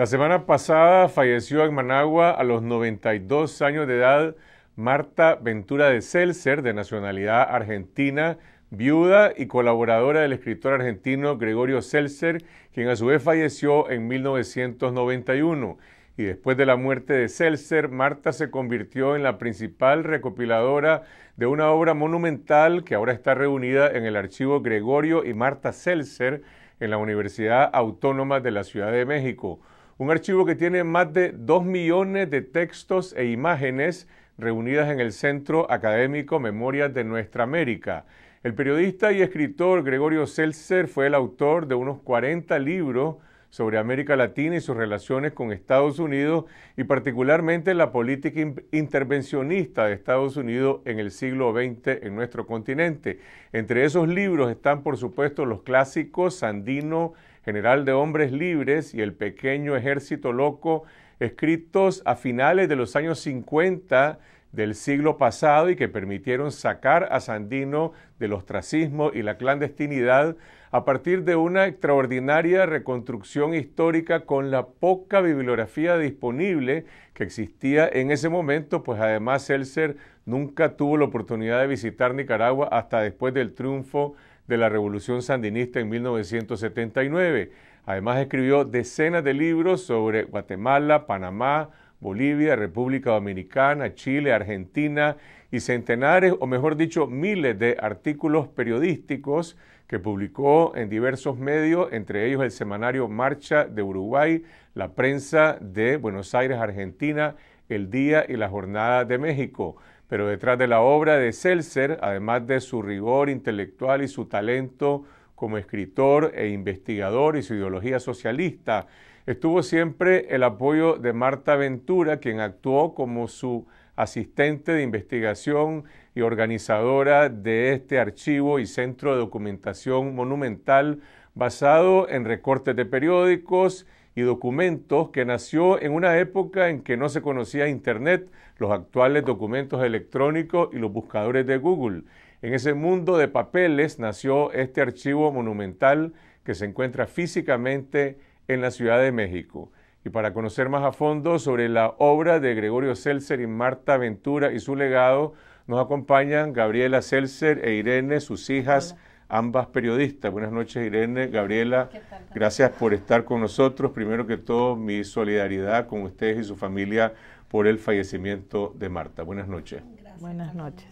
La semana pasada falleció en Managua a los 92 años de edad Marta Ventura de Celser, de nacionalidad argentina, viuda y colaboradora del escritor argentino Gregorio Celser, quien a su vez falleció en 1991. Y después de la muerte de Celser, Marta se convirtió en la principal recopiladora de una obra monumental que ahora está reunida en el archivo Gregorio y Marta Celser en la Universidad Autónoma de la Ciudad de México un archivo que tiene más de dos millones de textos e imágenes reunidas en el Centro Académico Memorias de Nuestra América. El periodista y escritor Gregorio Seltzer fue el autor de unos 40 libros sobre América Latina y sus relaciones con Estados Unidos y particularmente la política intervencionista de Estados Unidos en el siglo XX en nuestro continente. Entre esos libros están, por supuesto, los clásicos Sandino, General de Hombres Libres y El Pequeño Ejército Loco, escritos a finales de los años 50 del siglo pasado y que permitieron sacar a Sandino del ostracismo y la clandestinidad a partir de una extraordinaria reconstrucción histórica con la poca bibliografía disponible que existía en ese momento, pues además Elser nunca tuvo la oportunidad de visitar Nicaragua hasta después del triunfo de la Revolución Sandinista en 1979. Además escribió decenas de libros sobre Guatemala, Panamá, Bolivia, República Dominicana, Chile, Argentina y centenares, o mejor dicho, miles de artículos periodísticos que publicó en diversos medios, entre ellos el semanario Marcha de Uruguay, la prensa de Buenos Aires, Argentina, El Día y la Jornada de México pero detrás de la obra de Seltzer, además de su rigor intelectual y su talento como escritor e investigador y su ideología socialista, estuvo siempre el apoyo de Marta Ventura, quien actuó como su asistente de investigación y organizadora de este archivo y centro de documentación monumental basado en recortes de periódicos y documentos que nació en una época en que no se conocía Internet, los actuales documentos electrónicos y los buscadores de Google. En ese mundo de papeles nació este archivo monumental que se encuentra físicamente en la Ciudad de México. Y para conocer más a fondo sobre la obra de Gregorio Seltzer y Marta Ventura y su legado, nos acompañan Gabriela Seltzer e Irene, sus hijas ambas periodistas. Buenas noches, Irene, Gabriela. Gracias por estar con nosotros. Primero que todo, mi solidaridad con ustedes y su familia por el fallecimiento de Marta. Buenas noches. Buenas noches.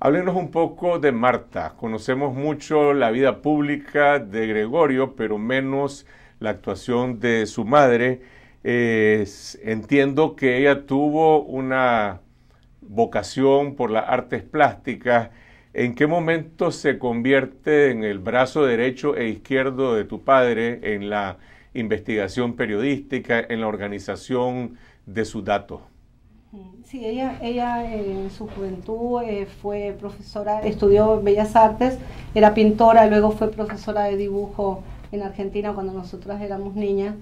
Háblenos un poco de Marta. Conocemos mucho la vida pública de Gregorio, pero menos la actuación de su madre. entiendo que ella tuvo una vocación por las artes plásticas ¿En qué momento se convierte en el brazo derecho e izquierdo de tu padre en la investigación periodística, en la organización de sus datos? Sí, ella, ella eh, en su juventud eh, fue profesora, estudió Bellas Artes, era pintora, luego fue profesora de dibujo en Argentina cuando nosotras éramos niñas.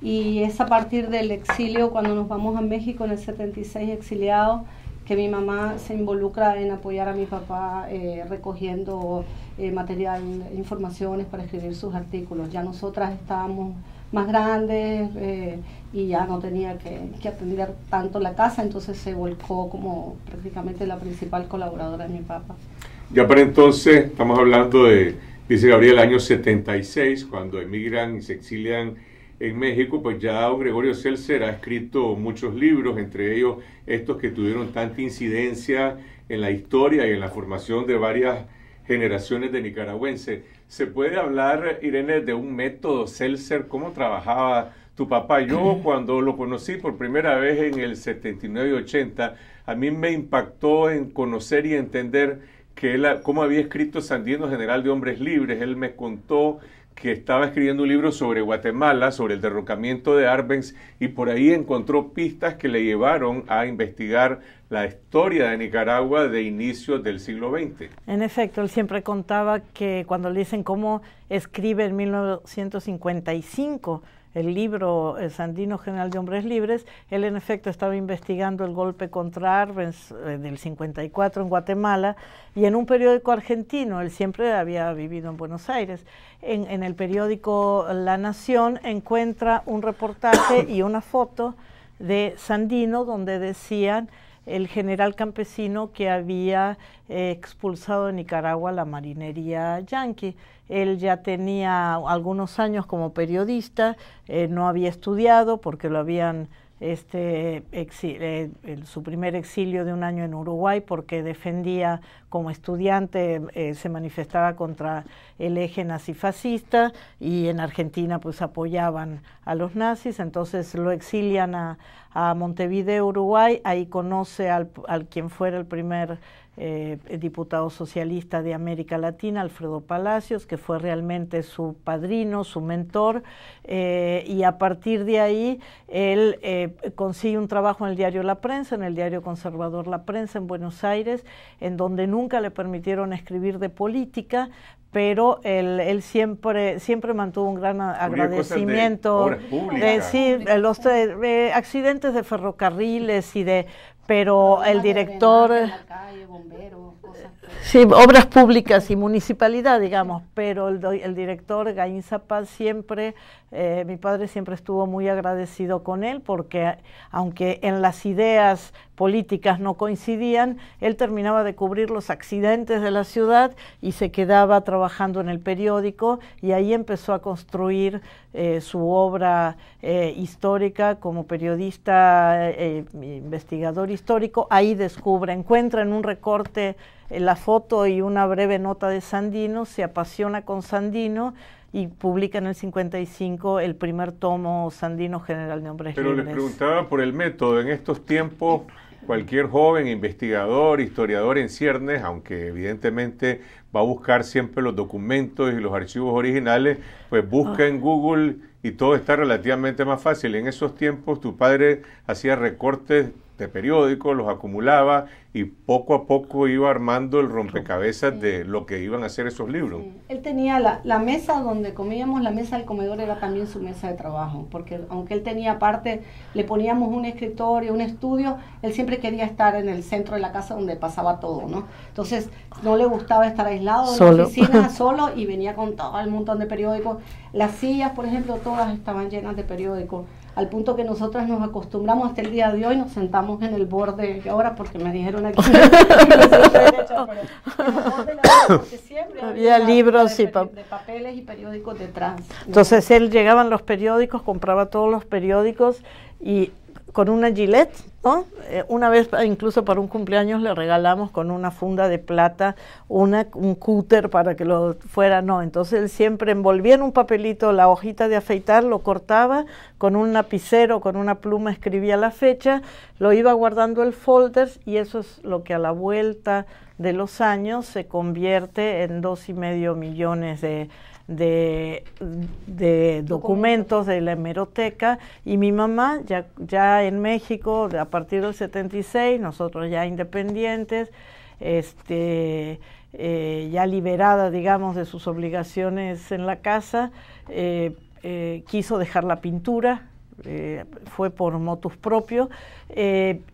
Y es a partir del exilio, cuando nos vamos a México en el 76 exiliados, que mi mamá se involucra en apoyar a mi papá eh, recogiendo eh, material, informaciones para escribir sus artículos. Ya nosotras estábamos más grandes eh, y ya no tenía que, atender tanto la casa, entonces se volcó como prácticamente la principal colaboradora de mi papá. Ya para entonces, estamos hablando de, dice Gabriel, año 76, cuando emigran y se exilian en México, pues ya don Gregorio Celser ha escrito muchos libros, entre ellos estos que tuvieron tanta incidencia en la historia y en la formación de varias generaciones de nicaragüenses. ¿Se puede hablar, Irene, de un método Celser? ¿Cómo trabajaba tu papá? Yo cuando lo conocí por primera vez en el 79 y 80, a mí me impactó en conocer y entender que él, cómo había escrito Sandino General de Hombres Libres. Él me contó que estaba escribiendo un libro sobre Guatemala, sobre el derrocamiento de Arbenz, y por ahí encontró pistas que le llevaron a investigar la historia de Nicaragua de inicios del siglo XX. En efecto, él siempre contaba que cuando le dicen cómo escribe en 1955, el libro Sandino General de Hombres Libres, él en efecto estaba investigando el golpe contra Arbenz eh, en del 54 en Guatemala y en un periódico argentino, él siempre había vivido en Buenos Aires, en, en el periódico La Nación encuentra un reportaje y una foto de Sandino donde decían el general campesino que había eh, expulsado de Nicaragua la marinería yanqui. Él ya tenía algunos años como periodista, eh, no había estudiado porque lo habían este, eh, su primer exilio de un año en Uruguay porque defendía como estudiante, eh, se manifestaba contra el eje nazifascista y en Argentina pues apoyaban a los nazis, entonces lo exilian a, Montevideo, Uruguay, ahí conoce al, quien fuera el primer eh, diputado socialista de América Latina, Alfredo Palacios, que fue realmente su padrino, su mentor, eh, y a partir de ahí él eh, consigue un trabajo en el diario La Prensa, en el diario conservador La Prensa en Buenos Aires, en donde nunca le permitieron escribir de política, pero él, siempre mantuvo un gran agradecimiento los accidentes de ferrocarriles y de pero el director... Calle, bombero, cosas Sí, obras públicas y municipalidad, digamos, pero el, director Gaín Zapaz siempre, eh, mi padre siempre estuvo muy agradecido con él porque aunque en las ideas políticas no coincidían, él terminaba de cubrir los accidentes de la ciudad y se quedaba trabajando en el periódico y ahí empezó a construir eh, su obra eh, histórica como periodista, investigador histórico. Ahí descubre, encuentra en un recorte la foto y una breve nota de Sandino, se apasiona con Sandino y publica en el 55 el primer tomo Sandino General de Hombres Pero les preguntaba por el método. En estos tiempos, cualquier joven investigador, historiador en ciernes, aunque evidentemente va a buscar siempre los documentos y los archivos originales, pues busca ah. en Google y todo está relativamente más fácil. En esos tiempos tu padre hacía recortes de periódicos, los acumulaba y poco a poco iba armando el rompecabezas de lo que iban a hacer esos libros. Él tenía la, mesa donde comíamos, la mesa del comedor era también su mesa de trabajo, porque aunque él tenía parte, le poníamos un escritorio, un estudio, él siempre quería estar en el centro de la casa donde pasaba todo, ¿no? Entonces no le gustaba estar aislado en solo. la oficina, solo, y venía con todo el montón de periódicos. Las sillas, por ejemplo, todas estaban llenas de periódicos al punto que nosotros nos acostumbramos hasta el día de hoy, nos sentamos en el borde ahora porque me dijeron Había libros y de papeles y periódicos detrás. Entonces él llegaban los periódicos, compraba todos los periódicos y con una gilet, ¿no? Eh, una vez ah, incluso para un cumpleaños le regalamos con una funda de plata una, un cúter para que lo fuera, no, entonces él siempre envolvía en un papelito la hojita de afeitar, lo cortaba, con un lapicero, con una pluma escribía la fecha, lo iba guardando el folders y eso es lo que a la vuelta de los años se convierte en dos y medio millones de de, documentos de la hemeroteca y mi mamá ya, ya en México a partir del 76, nosotros ya independientes, este, eh, ya liberada, digamos, de sus obligaciones en la casa, eh, eh, quiso dejar la pintura, fue por motus propio,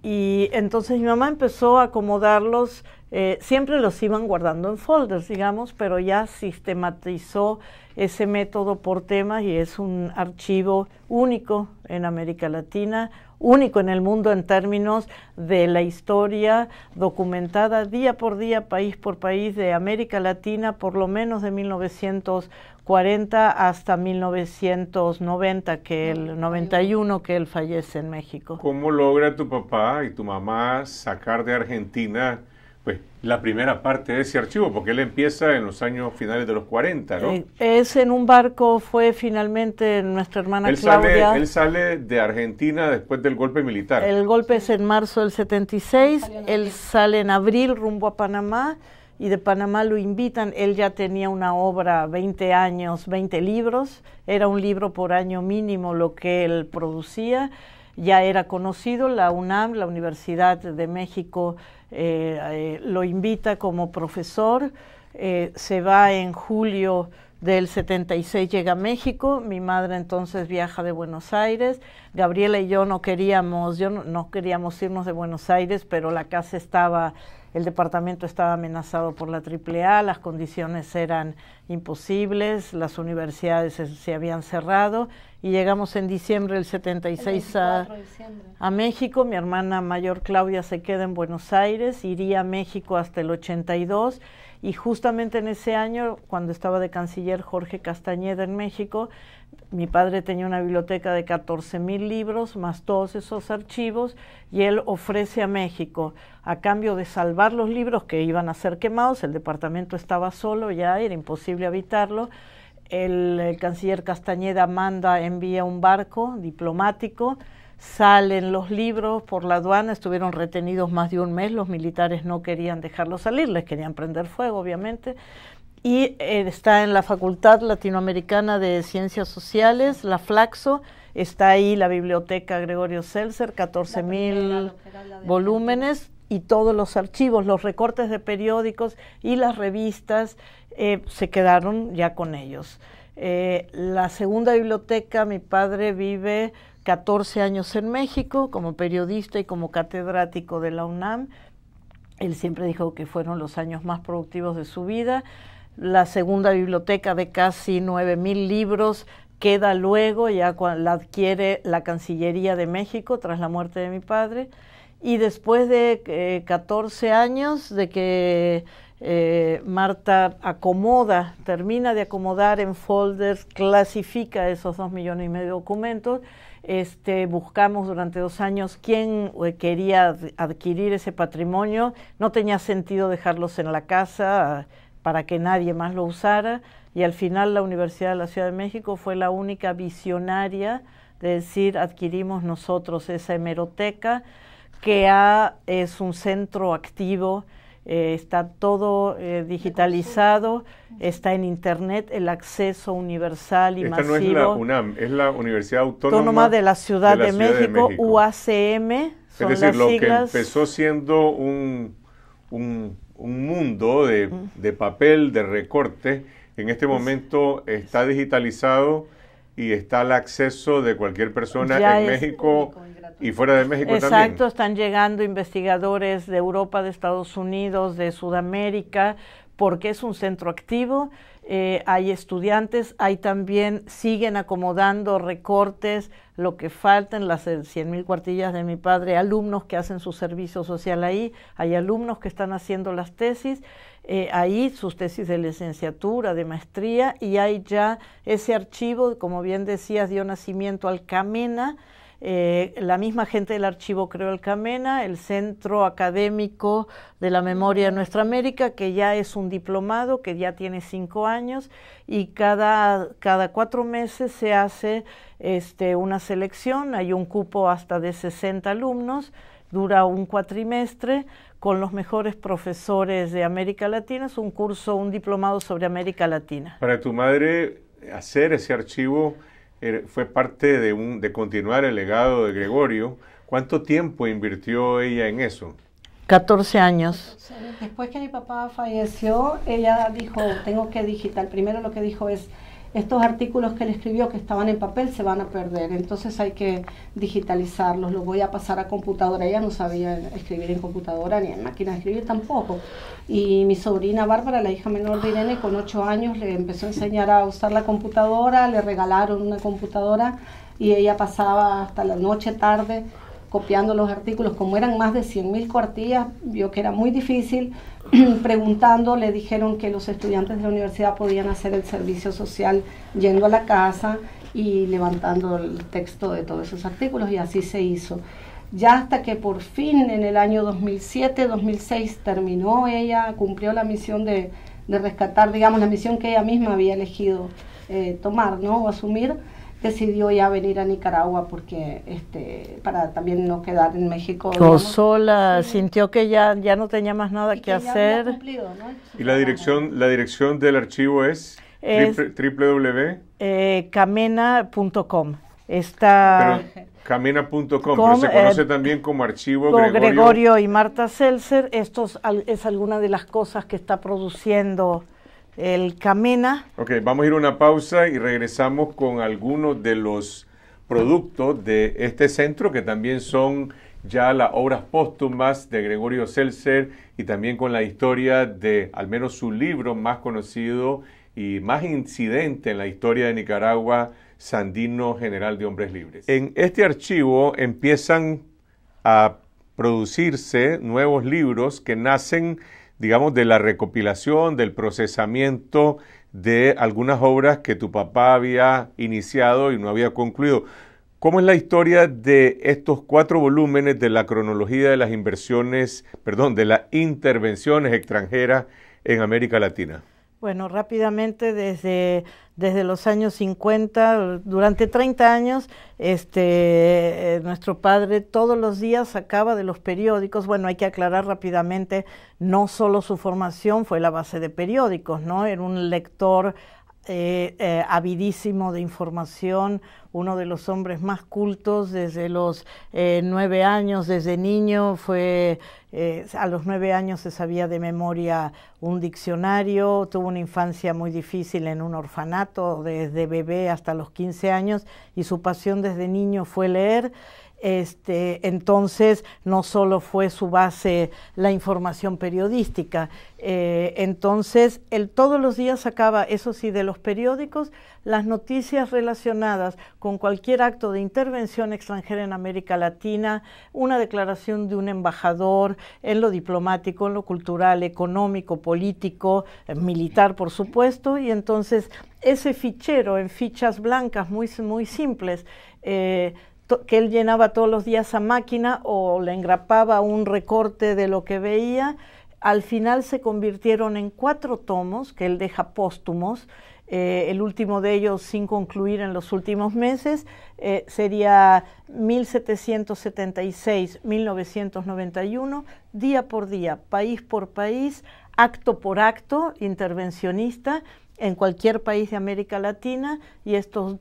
y entonces mi mamá empezó a acomodarlos eh, siempre los iban guardando en folders, digamos, pero ya sistematizó ese método por temas y es un archivo único en América Latina, único en el mundo en términos de la historia documentada día por día, país por país de América Latina, por lo menos de 1940 hasta 1990, que el 91 que él fallece en México. ¿Cómo logra tu papá y tu mamá sacar de Argentina? Pues la primera parte de ese archivo, porque él empieza en los años finales de los 40, ¿no? Eh, es en un barco, fue finalmente nuestra hermana él Claudia. él sale de Argentina después del golpe militar. El golpe es en marzo del 76, él sale en abril rumbo a Panamá y de Panamá lo invitan. Él ya tenía una obra, 20 años, 20 libros, era un libro por año mínimo lo que él producía. Ya era conocido, la UNAM, la Universidad de México, eh, eh, lo invita como profesor, eh, se va en julio del 76 llega a México, mi madre entonces viaja de Buenos Aires, Gabriela y yo no queríamos, yo no, queríamos irnos de Buenos Aires, pero la casa estaba, el departamento estaba amenazado por la AAA, las condiciones eran imposibles, las universidades se habían cerrado y llegamos en diciembre del 76 a, México. Mi hermana mayor Claudia se queda en Buenos Aires, iría a México hasta el 82 y justamente en ese año, cuando estaba de canciller Jorge Castañeda en México, mi padre tenía una biblioteca de 14 mil libros más todos esos archivos y él ofrece a México, a cambio de salvar los libros que iban a ser quemados, el departamento estaba solo ya, era imposible habitarlo el, canciller Castañeda manda, envía un barco diplomático, salen los libros por la aduana, estuvieron retenidos más de un mes, los militares no querían dejarlos salir, les querían prender fuego, obviamente, y eh, está en la Facultad Latinoamericana de Ciencias Sociales, la Flaxo, está ahí la biblioteca Gregorio Seltzer, mil volúmenes, y todos los archivos, los recortes de periódicos y las revistas eh, se quedaron ya con ellos. Eh, la segunda biblioteca, mi padre vive 14 años en México como periodista y como catedrático de la UNAM. Él siempre dijo que fueron los años más productivos de su vida. La segunda biblioteca de casi 9.000 libros queda luego, ya la adquiere la Cancillería de México tras la muerte de mi padre. Y después de 14 eh, años de que eh, Marta acomoda, termina de acomodar en folders, clasifica esos dos millones y medio de documentos. Este, buscamos durante dos años quién eh, quería adquirir ese patrimonio. No tenía sentido dejarlos en la casa ah, para que nadie más lo usara. Y al final la Universidad de la Ciudad de México fue la única visionaria de decir adquirimos nosotros esa hemeroteca. Que es un centro activo, eh, está todo eh, digitalizado, está en Internet el acceso universal y Esta no es la UNAM, es la Universidad Autónoma, de la Ciudad, de, México, UACM. es decir, lo que empezó siendo un, un, mundo de, papel, de recorte, en este momento está digitalizado y está el acceso de cualquier persona en México. Y fuera de México Exacto, también. Exacto, están llegando investigadores de Europa, de Estados Unidos, de Sudamérica, porque es un centro activo. Eh, hay estudiantes, hay también, siguen acomodando recortes, lo que faltan, las 100.000 eh, cuartillas de mi padre, alumnos que hacen su servicio social ahí, hay alumnos que están haciendo las tesis, eh, ahí sus tesis de licenciatura, de maestría, y hay ya ese archivo, como bien decías, dio nacimiento al Camena, eh, la misma gente del Archivo el Camena, el Centro Académico de la Memoria de Nuestra América, que ya es un diplomado, que ya tiene cinco años, y cada, cuatro meses se hace este, una selección, hay un cupo hasta de 60 alumnos, dura un cuatrimestre con los mejores profesores de América Latina, es un curso, un diplomado sobre América Latina. Para tu madre, hacer ese archivo fue parte de, un, de continuar el legado de Gregorio. ¿Cuánto tiempo invirtió ella en eso? 14 años. Después que mi papá falleció, ella dijo, tengo que digital. Primero lo que dijo es, estos artículos que él escribió que estaban en papel se van a perder, entonces hay que digitalizarlos, los voy a pasar a computadora, ella no sabía escribir en computadora ni en máquina de escribir tampoco. Y mi sobrina Bárbara, la hija menor de Irene, con ocho años le empezó a enseñar a usar la computadora, le regalaron una computadora y ella pasaba hasta la noche tarde copiando los artículos. Como eran más de 100.000 cuartillas, vio que era muy difícil. Preguntando, le dijeron que los estudiantes de la universidad podían hacer el servicio social yendo a la casa y levantando el texto de todos esos artículos y así se hizo. Ya hasta que por fin en el año 2007-2006 terminó ella, cumplió la misión de, rescatar, digamos, la misión que ella misma había elegido eh, tomar, ¿no? O asumir decidió ya venir a Nicaragua porque este para también no quedar en México sola sintió que ya ya no tenía más nada que, hacer y la dirección la dirección del archivo es, www eh, camena.com está Camena.com, se conoce eh, también como archivo Gregorio. Gregorio y Marta Seltzer. Esto es alguna de las cosas que está produciendo el Camena. Ok, vamos a ir a una pausa y regresamos con algunos de los productos de este centro que también son ya las obras póstumas de Gregorio Seltzer y también con la historia de al menos su libro más conocido y más incidente en la historia de Nicaragua, Sandino General de Hombres Libres. En este archivo empiezan a producirse nuevos libros que nacen digamos, de la recopilación, del procesamiento de algunas obras que tu papá había iniciado y no había concluido. ¿Cómo es la historia de estos cuatro volúmenes de la cronología de las inversiones, perdón, de las intervenciones extranjeras en América Latina? Bueno, rápidamente desde, desde los años 50, durante 30 años, este, eh, nuestro padre todos los días sacaba de los periódicos, bueno, hay que aclarar rápidamente, no solo su formación fue la base de periódicos, ¿no? Era un lector eh, eh, avidísimo de información, uno de los hombres más cultos desde los eh, nueve años, desde niño, fue, a los nueve años se sabía de memoria un diccionario, tuvo una infancia muy difícil en un orfanato desde bebé hasta los quince años y su pasión desde niño fue leer. Este, entonces, no solo fue su base la información periodística, eh, entonces él todos los días sacaba, eso sí, de los periódicos, las noticias relacionadas con cualquier acto de intervención extranjera en América Latina, una declaración de un embajador en lo diplomático, en lo cultural, económico, político, eh, militar, por supuesto, y entonces ese fichero en fichas blancas muy, muy simples. Eh, que él llenaba todos los días a máquina o le engrapaba un recorte de lo que veía, al final se convirtieron en cuatro tomos que él deja póstumos. Eh, el último de ellos sin concluir en los últimos meses eh, sería 1776-1991, día por día, país por país, acto por acto, intervencionista, en cualquier país de América Latina y estos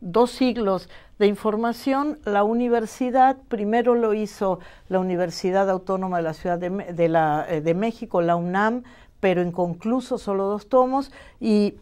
dos siglos de información, la universidad, primero lo hizo la Universidad Autónoma de la Ciudad de, eh, de, México, la UNAM, pero inconcluso, solo dos tomos, y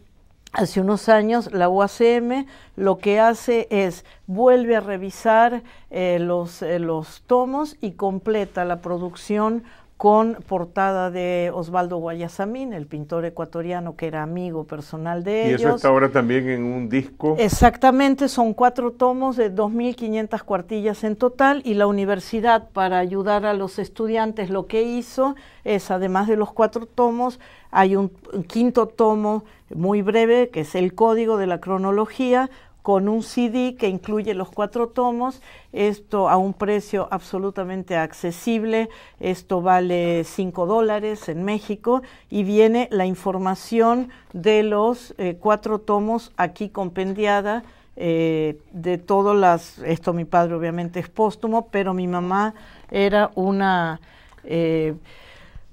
hace unos años la UACM lo que hace es vuelve a revisar eh, los, eh, los tomos y completa la producción con portada de Osvaldo Guayasamín, el pintor ecuatoriano que era amigo personal de ellos. Y eso está ahora también en un disco. Exactamente, son cuatro tomos de 2.500 cuartillas en total y la universidad para ayudar a los estudiantes lo que hizo es, además de los cuatro tomos, hay un quinto tomo muy breve que es el código de la cronología con un CD que incluye los cuatro tomos, esto a un precio absolutamente accesible, esto vale cinco dólares en México y viene la información de los eh, cuatro tomos aquí compendiada. Eh, de todas las, esto mi padre obviamente es póstumo, pero mi mamá era una, eh,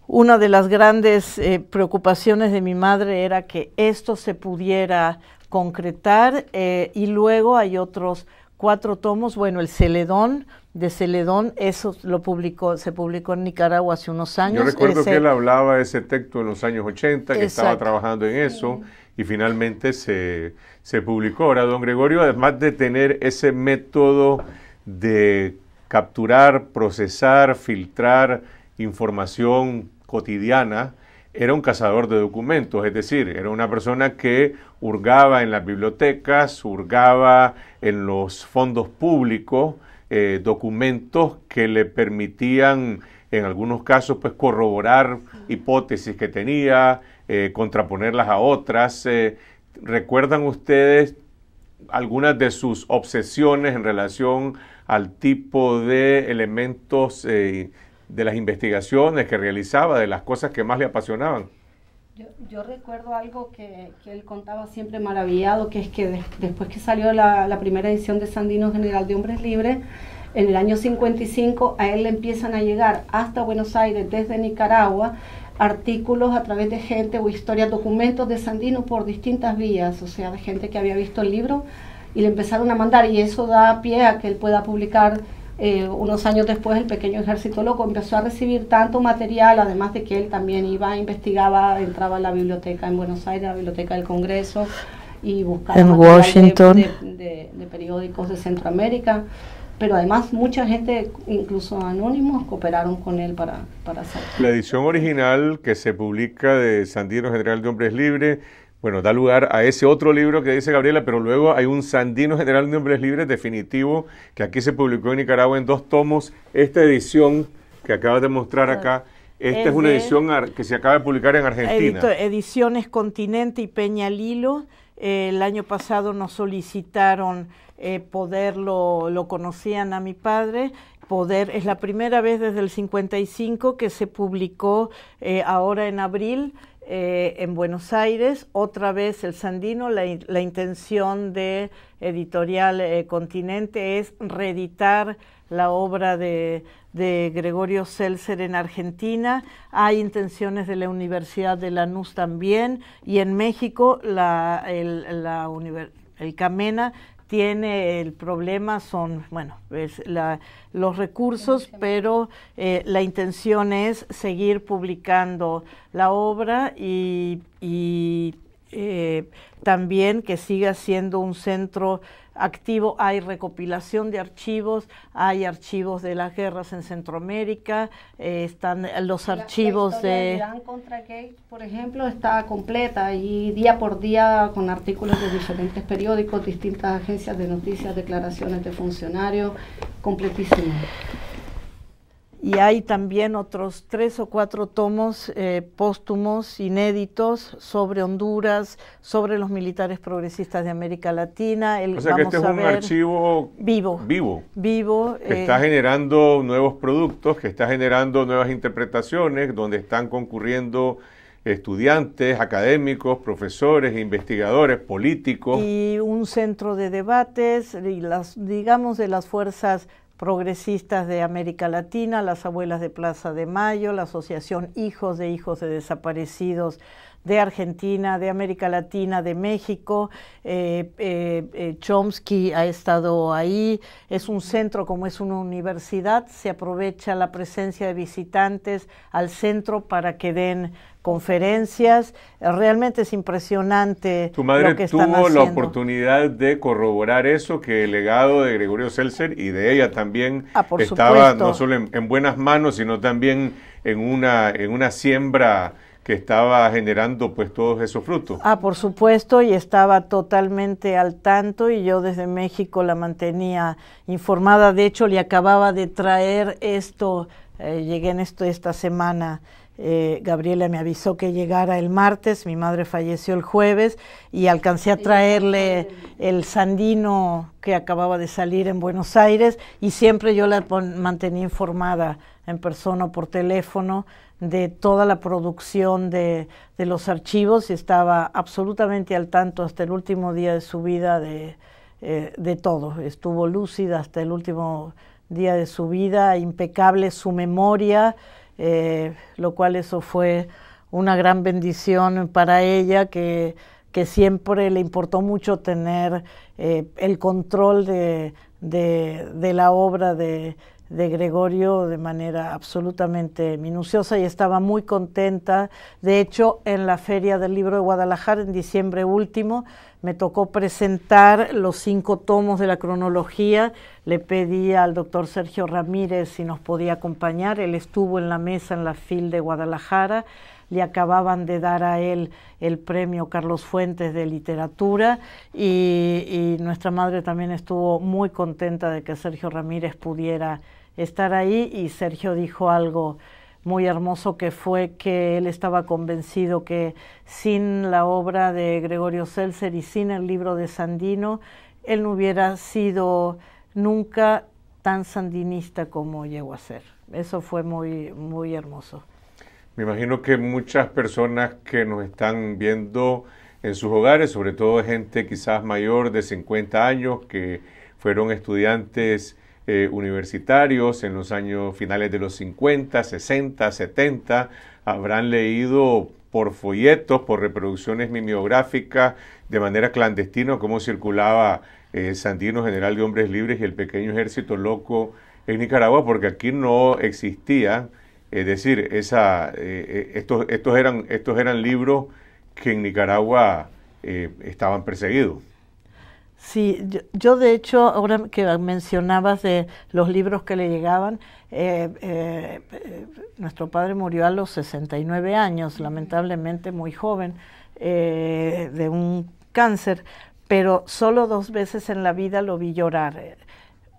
una de las grandes preocupaciones de mi madre era que esto se pudiera concretar eh, y luego hay otros cuatro tomos, bueno, el Celedón de Celedón, eso lo publicó, se publicó en Nicaragua hace unos años. Yo recuerdo que él hablaba de ese texto en los años 80, que estaba trabajando en eso y finalmente se, se publicó. Ahora, don Gregorio, además de tener ese método de capturar, procesar, filtrar información cotidiana, era un cazador de documentos, es decir, era una persona que hurgaba en las bibliotecas, hurgaba en los fondos públicos eh, documentos que le permitían, en algunos casos, pues corroborar hipótesis que tenía, eh, contraponerlas a otras. Eh, ¿Recuerdan ustedes algunas de sus obsesiones en relación al tipo de elementos de las investigaciones que realizaba, de las cosas que más le apasionaban. Yo, recuerdo algo que, él contaba siempre maravillado, que es que después que salió la, la, primera edición de Sandino General de Hombres Libres, en el año 55 a él le empiezan a llegar hasta Buenos Aires desde Nicaragua artículos a través de gente o historias, documentos de Sandino por distintas vías, o sea, de gente que había visto el libro y le empezaron a mandar y eso da pie a que él pueda publicar eh, unos años después el pequeño ejército loco empezó a recibir tanto material, además de que él también iba, investigaba, entraba a la biblioteca en Buenos Aires, a la biblioteca del Congreso, y buscaba en Washington. De, periódicos de Centroamérica. Pero además mucha gente, incluso anónimos, cooperaron con él para, para hacerlo. La edición original que se publica de Sandino General de Hombres Libres bueno, da lugar a ese otro libro que dice Gabriela, pero luego hay un Sandino General de Hombres Libres definitivo que aquí se publicó en Nicaragua en dos tomos. Esta edición que acabas de mostrar acá, ah, esta es, una edición que se acaba de publicar en Argentina. Ediciones Continente y Peña Lilo. Eh, el año pasado nos solicitaron eh, poderlo, lo conocían a mi padre, poder, es la primera vez desde el 55 que se publicó eh, ahora en abril eh, en Buenos Aires, otra vez el Sandino, la, intención de Editorial eh, Continente es reeditar la obra de, de, Gregorio Seltzer en Argentina, hay intenciones de la Universidad de Lanús también, y en México la, el, la el Camena tiene el problema son, bueno, los recursos, pero eh, la intención es seguir publicando la obra y, y eh, también que siga siendo un centro activo. Hay recopilación de archivos, hay archivos de las guerras en Centroamérica, eh, están los archivos de... de Irán contra Gates, por ejemplo, está completa y día por día con artículos de diferentes periódicos, distintas agencias de noticias, declaraciones de funcionarios, completísimo y hay también otros tres o cuatro tomos eh, póstumos inéditos sobre Honduras, sobre los militares progresistas de América Latina. o sea que este es un archivo vivo. Vivo. Vivo. Que eh, está generando nuevos productos, que está generando nuevas interpretaciones, donde están concurriendo estudiantes, académicos, profesores, investigadores, políticos. Y un centro de debates, y las, digamos, de las fuerzas progresistas de América Latina, las abuelas de Plaza de Mayo, la Asociación Hijos de Hijos de Desaparecidos de Argentina, de América Latina, de México. Eh, eh, eh, Chomsky ha estado ahí. Es un centro como es una universidad. Se aprovecha la presencia de visitantes al centro para que den conferencias. Realmente es impresionante. Tu madre tuvo la oportunidad de corroborar eso, que el legado de Gregorio Seltzer y de ella también ah, estaba no solo en, en, buenas manos, sino también en una, en una siembra que estaba generando pues todos esos frutos. Ah, por supuesto, y estaba totalmente al tanto y yo desde México la mantenía informada. De hecho, le acababa de traer esto, eh, llegué en esto esta semana. Eh, Gabriela me avisó que llegara el martes, mi madre falleció el jueves y alcancé a traerle el sandino que acababa de salir en Buenos Aires y siempre yo la mantenía informada en persona o por teléfono de toda la producción de, los archivos y estaba absolutamente al tanto hasta el último día de su vida de, eh, todo. Estuvo lúcida hasta el último día de su vida, impecable su memoria, eh, lo cual eso fue una gran bendición para ella que, que siempre le importó mucho tener eh, el control de, de la obra de de Gregorio de manera absolutamente minuciosa y estaba muy contenta. De hecho, en la Feria del Libro de Guadalajara, en diciembre último, me tocó presentar los cinco tomos de la cronología. Le pedí al doctor Sergio Ramírez si nos podía acompañar. Él estuvo en la mesa en la FIL de Guadalajara. Le acababan de dar a él el premio Carlos Fuentes de Literatura y, y nuestra madre también estuvo muy contenta de que Sergio Ramírez pudiera estar ahí y Sergio dijo algo muy hermoso que fue que él estaba convencido que sin la obra de Gregorio Celser y sin el libro de Sandino, él no hubiera sido nunca tan sandinista como llegó a ser. Eso fue muy, muy hermoso. Me imagino que muchas personas que nos están viendo en sus hogares, sobre todo gente quizás mayor de 50 años, que fueron estudiantes eh, universitarios en los años finales de los 50, 60, 70, habrán leído por folletos, por reproducciones mimeográficas, de manera clandestina, cómo circulaba eh, Sandino General de Hombres Libres y el pequeño ejército loco en Nicaragua, porque aquí no existía, es decir, esa, eh, estos, eran, estos eran libros que en Nicaragua estaban perseguidos. Sí, yo, de hecho, ahora que mencionabas de los libros que le llegaban, eh, eh, nuestro padre murió a los 69 años, lamentablemente muy joven, eh, de un cáncer, pero solo dos veces en la vida lo vi llorar.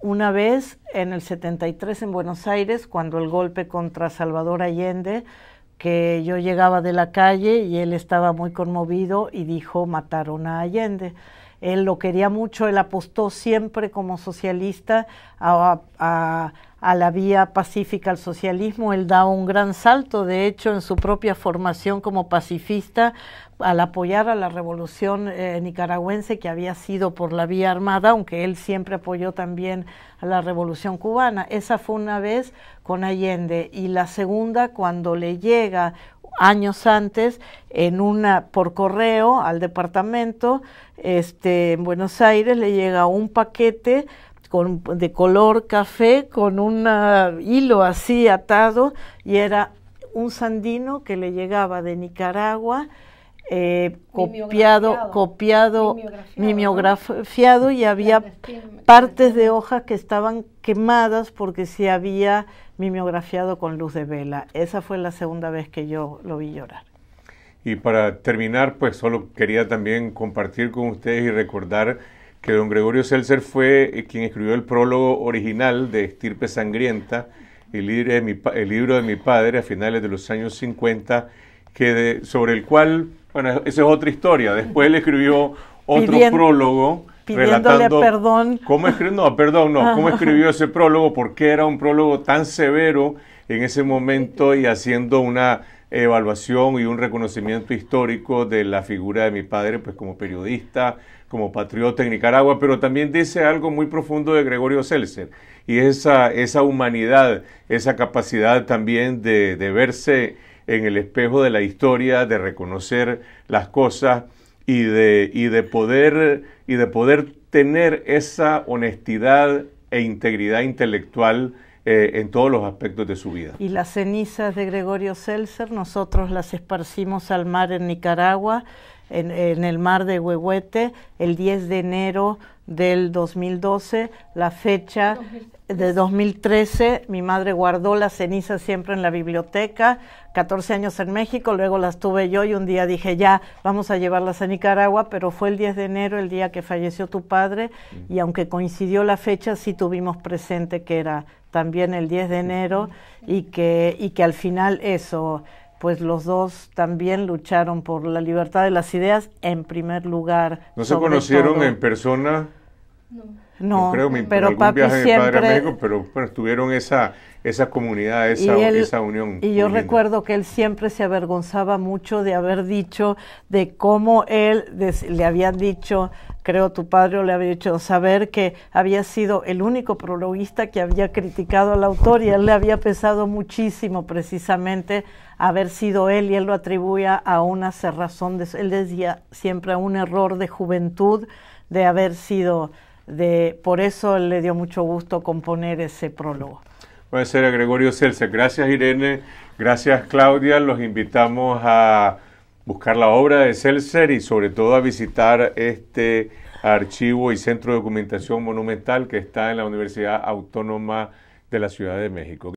Una vez en el 73 en Buenos Aires, cuando el golpe contra Salvador Allende, que yo llegaba de la calle y él estaba muy conmovido y dijo, mataron a Allende él lo quería mucho, él apostó siempre como socialista a, la vía pacífica al socialismo, él da un gran salto, de hecho, en su propia formación como pacifista, al apoyar a la revolución eh, nicaragüense que había sido por la vía armada, aunque él siempre apoyó también a la revolución cubana. Esa fue una vez con Allende y la segunda cuando le llega años antes en una por correo al departamento este en Buenos Aires le llega un paquete con, de color café con un hilo así atado y era un sandino que le llegaba de Nicaragua eh, copiado, copiado, mimeografiado, y había partes de hojas que estaban quemadas porque se había mimeografiado con luz de vela. Esa fue la segunda vez que yo lo vi llorar. Y para terminar, pues solo quería también compartir con ustedes y recordar que don Gregorio Seltzer fue eh, quien escribió el prólogo original de Estirpe Sangrienta, el libro de mi, padre a finales de los años 50, sobre el cual bueno, esa es otra historia. Después él escribió otro prólogo relatando perdón. cómo escribió, no, perdón, no, cómo ah. escribió ese prólogo, ¿Por qué era un prólogo tan severo en ese momento y haciendo una evaluación y un reconocimiento histórico de la figura de mi padre, pues como periodista, como patriota en Nicaragua, pero también dice algo muy profundo de Gregorio Celser y esa, esa humanidad, esa capacidad también de verse en el espejo de la historia, de reconocer las cosas y de, y de, poder, y de poder tener esa honestidad e integridad intelectual eh, en todos los aspectos de su vida. Y las cenizas de Gregorio Seltzer, nosotros las esparcimos al mar en Nicaragua, en, en, el mar de Huehuete, el 10 de enero del 2012, la fecha de 2013, mi madre guardó las cenizas siempre en la biblioteca, 14 años en México, luego las tuve yo y un día dije, ya, vamos a llevarlas a Nicaragua, pero fue el 10 de enero, el día que falleció tu padre, mm. y aunque coincidió la fecha, sí tuvimos presente que era también el 10 de enero y que, y que al final eso, pues los dos también lucharon por la libertad de las ideas en primer lugar. ¿No se conocieron en persona? No. No, pero siempre... pero, tuvieron esa, esa comunidad, esa, unión. Y yo recuerdo que él siempre se avergonzaba mucho de haber dicho, de cómo él le habían dicho, creo tu padre le había dicho, saber que había sido el único prologuista que había criticado al autor y él le había pesado muchísimo precisamente haber sido él y él lo atribuía a una cerrazón, de, él decía siempre a un error de juventud de haber sido por eso le dio mucho gusto componer ese prólogo. Puede ser Gregorio Celsa. Gracias Irene, gracias Claudia. Los invitamos a buscar la obra de Celser y sobre todo a visitar este archivo y centro de documentación monumental que está en la Universidad Autónoma de la Ciudad de México.